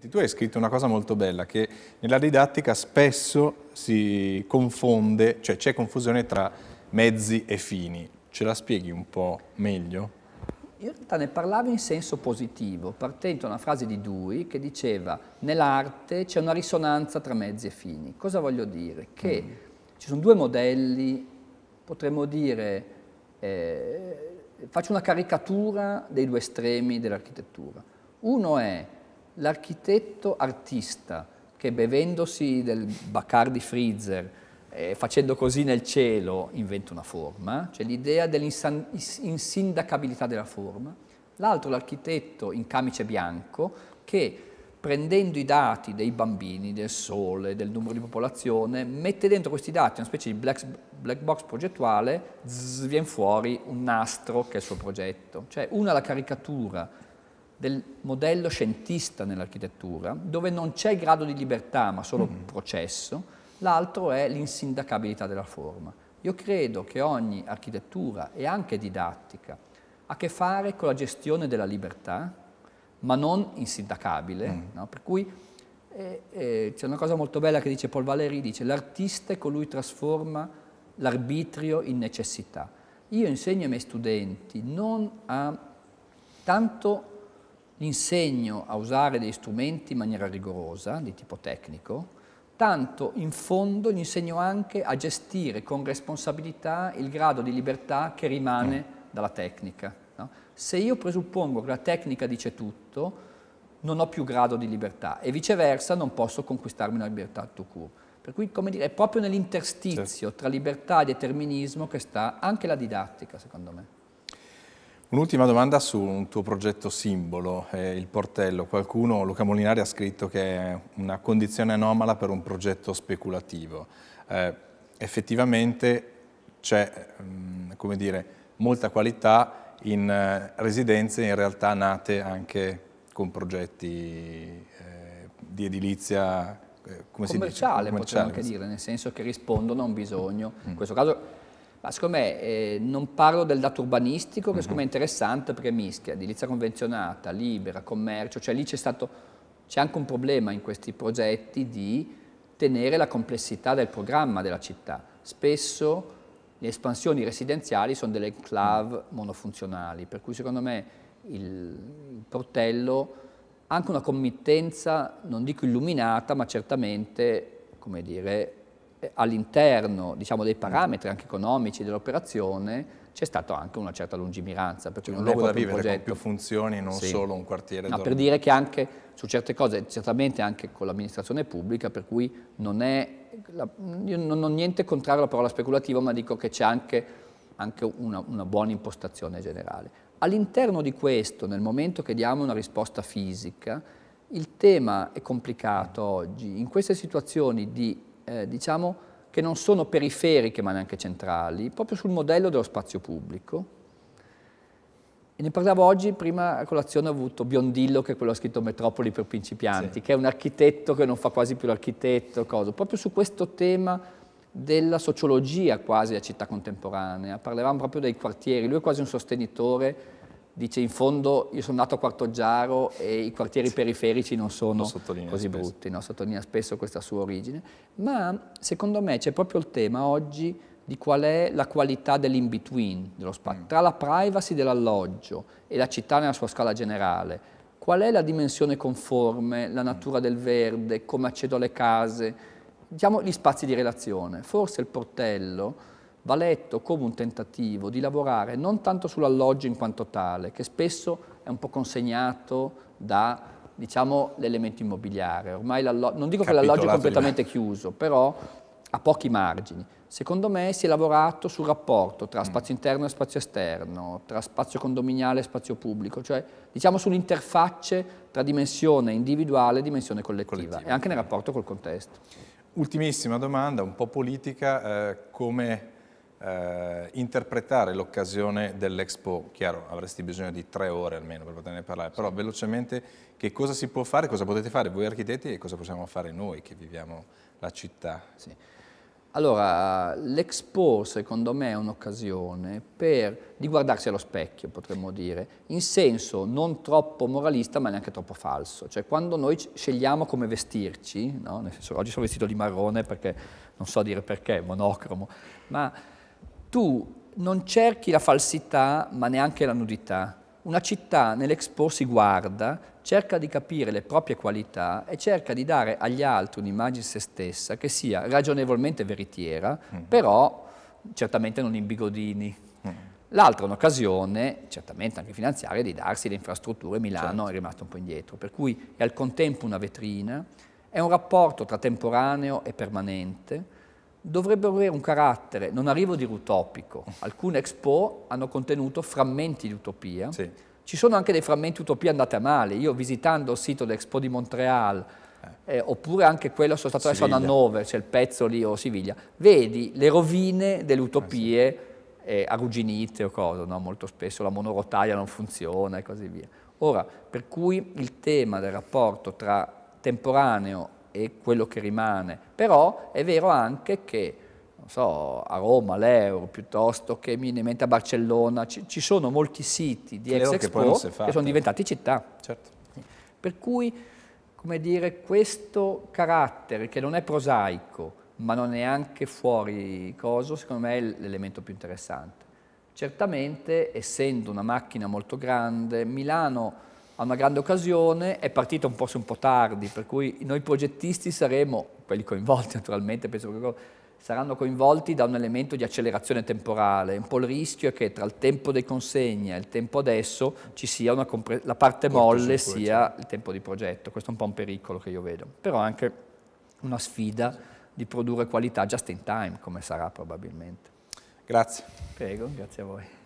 Tu hai scritto una cosa molto bella, che nella didattica spesso si confonde, cioè c'è confusione tra mezzi e fini. Ce la spieghi un po' meglio? In realtà ne parlavo in senso positivo, partendo da una frase di Dewey che diceva nell'arte c'è una risonanza tra mezzi e fini. Cosa voglio dire? Che mm. ci sono due modelli, potremmo dire, eh, faccio una caricatura dei due estremi dell'architettura. Uno è l'architetto artista che bevendosi del Bacardi Freezer, eh, facendo così nel cielo, inventa una forma, cioè l'idea dell'insindacabilità della forma, l'altro l'architetto in camice bianco che prendendo i dati dei bambini, del sole, del numero di popolazione, mette dentro questi dati una specie di black, black box progettuale, zzz, viene fuori un nastro che è il suo progetto. Cioè una la caricatura del modello scientista nell'architettura, dove non c'è grado di libertà ma solo mm. processo, l'altro è l'insindacabilità della forma. Io credo che ogni architettura e anche didattica ha a che fare con la gestione della libertà, ma non insindacabile, mm. no? per cui eh, eh, c'è una cosa molto bella che dice Paul Valéry, dice l'artista è colui che trasforma l'arbitrio in necessità. Io insegno ai miei studenti non a tanto gli insegno a usare degli strumenti in maniera rigorosa, di tipo tecnico, tanto in fondo gli insegno anche a gestire con responsabilità il grado di libertà che rimane dalla tecnica. No? Se io presuppongo che la tecnica dice tutto, non ho più grado di libertà e viceversa non posso conquistarmi una libertà to court. Per cui, come dire, è proprio nell'interstizio certo. tra libertà e determinismo che sta anche la didattica, secondo me. Un'ultima domanda su un tuo progetto simbolo, eh, il portello. Qualcuno, Luca Molinari, ha scritto che è una condizione anomala per un progetto speculativo. Eh, effettivamente c'è, mm, come dire, molta qualità in eh, residenze in realtà nate anche con progetti eh, di edilizia eh, come commerciale, si dice? commerciale, potremmo anche dire, nel senso che rispondono a un bisogno. In mm. questo caso Ah, secondo me eh, non parlo del dato urbanistico, che mm-hmm. secondo me è interessante perché mischia edilizia convenzionata, libera, commercio, cioè lì c'è stato c'è anche un problema in questi progetti di tenere la complessità del programma della città. Spesso le espansioni residenziali sono delle enclave mm. monofunzionali, per cui secondo me il, il portello ha anche una committenza, non dico illuminata, ma certamente, come dire, all'interno diciamo, dei parametri anche economici dell'operazione c'è stata anche una certa lungimiranza. Perché un luogo da vivere con più funzioni, non sì. solo un quartiere. No, per dire che anche su certe cose, certamente anche con l'amministrazione pubblica, per cui non è, la, io non ho niente contrario alla parola speculativa, ma dico che c'è anche, anche una, una buona impostazione generale. All'interno di questo, nel momento che diamo una risposta fisica, il tema è complicato oggi, in queste situazioni di eh, diciamo, che non sono periferiche ma neanche centrali, proprio sul modello dello spazio pubblico. E ne parlavo oggi, prima a colazione ho avuto Biondillo, che è quello che ha scritto Metropoli per principianti, sì. che è un architetto che non fa quasi più l'architetto, cosa. proprio su questo tema della sociologia quasi a città contemporanea. Parlavamo proprio dei quartieri, lui è quasi un sostenitore dice in fondo io sono nato a Quarto Giaro e i quartieri periferici non sono così spesso. brutti, no? sottolinea spesso questa sua origine, ma secondo me c'è proprio il tema oggi di qual è la qualità dell'in-between dello spazio, mm. tra la privacy dell'alloggio e la città nella sua scala generale, qual è la dimensione conforme, la mm. natura mm. del verde, come accedo alle case, diciamo gli spazi di relazione, forse il portello va letto come un tentativo di lavorare non tanto sull'alloggio in quanto tale, che spesso è un po' consegnato da diciamo, l'elemento immobiliare. Ormai non dico che l'alloggio è completamente chiuso, però ha pochi margini. Secondo me si è lavorato sul rapporto tra mm. spazio interno e spazio esterno, tra spazio condominiale e spazio pubblico, cioè diciamo sull'interfacce tra dimensione individuale e dimensione collettiva, collettiva, e anche nel rapporto col contesto. Ultimissima domanda, un po' politica, eh, come eh, interpretare l'occasione dell'Expo, chiaro avresti bisogno di tre ore almeno per poterne parlare, però velocemente che cosa si può fare, cosa potete fare voi architetti e cosa possiamo fare noi che viviamo la città? Sì. Allora, l'Expo secondo me è un'occasione per di guardarsi allo specchio, potremmo dire, in senso non troppo moralista ma neanche troppo falso. Cioè quando noi scegliamo come vestirci, no? nel senso oggi sono vestito di marrone perché non so dire perché, monocromo, ma tu non cerchi la falsità ma neanche la nudità. Una città nell'Expo si guarda, cerca di capire le proprie qualità e cerca di dare agli altri un'immagine di se stessa che sia ragionevolmente veritiera, mm. però certamente non in bigodini. Mm. L'altra è un'occasione, certamente anche finanziaria, di darsi le infrastrutture. Milano certo. è rimasto un po' indietro, per cui è al contempo una vetrina, è un rapporto tra temporaneo e permanente, dovrebbero avere un carattere, non arrivo di utopico, alcune expo hanno contenuto frammenti di utopia, sì. ci sono anche dei frammenti di utopia andate a male, io visitando il sito dell'Expo di Montreal, eh. eh, oppure anche quello, sono stato adesso a Hannover, c'è il pezzo lì o oh, Siviglia, vedi le rovine delle utopie ah, sì. eh, arrugginite o cosa, no? molto spesso la monorotaia non funziona e così via. Ora, per cui il tema del rapporto tra temporaneo e quello che rimane. Però è vero anche che non so, a Roma, l'Euro, piuttosto che mi a Barcellona, ci, ci, sono molti siti di ex Expo che, che, sono diventati città. Certo. Per cui, come dire, questo carattere che non è prosaico, ma non è anche fuori coso, secondo me è l'elemento più interessante. Certamente, essendo una macchina molto grande, Milano ha una grande occasione, è partita un po', un po' tardi, per cui noi progettisti saremo, quelli coinvolti naturalmente, penso che saranno coinvolti da un elemento di accelerazione temporale. Un po' il rischio è che tra il tempo dei consegna e il tempo adesso ci sia una la parte molle sia il tempo di progetto. Questo è un po' un pericolo che io vedo, però anche una sfida di produrre qualità just in time, come sarà probabilmente. Grazie. Prego, grazie a voi.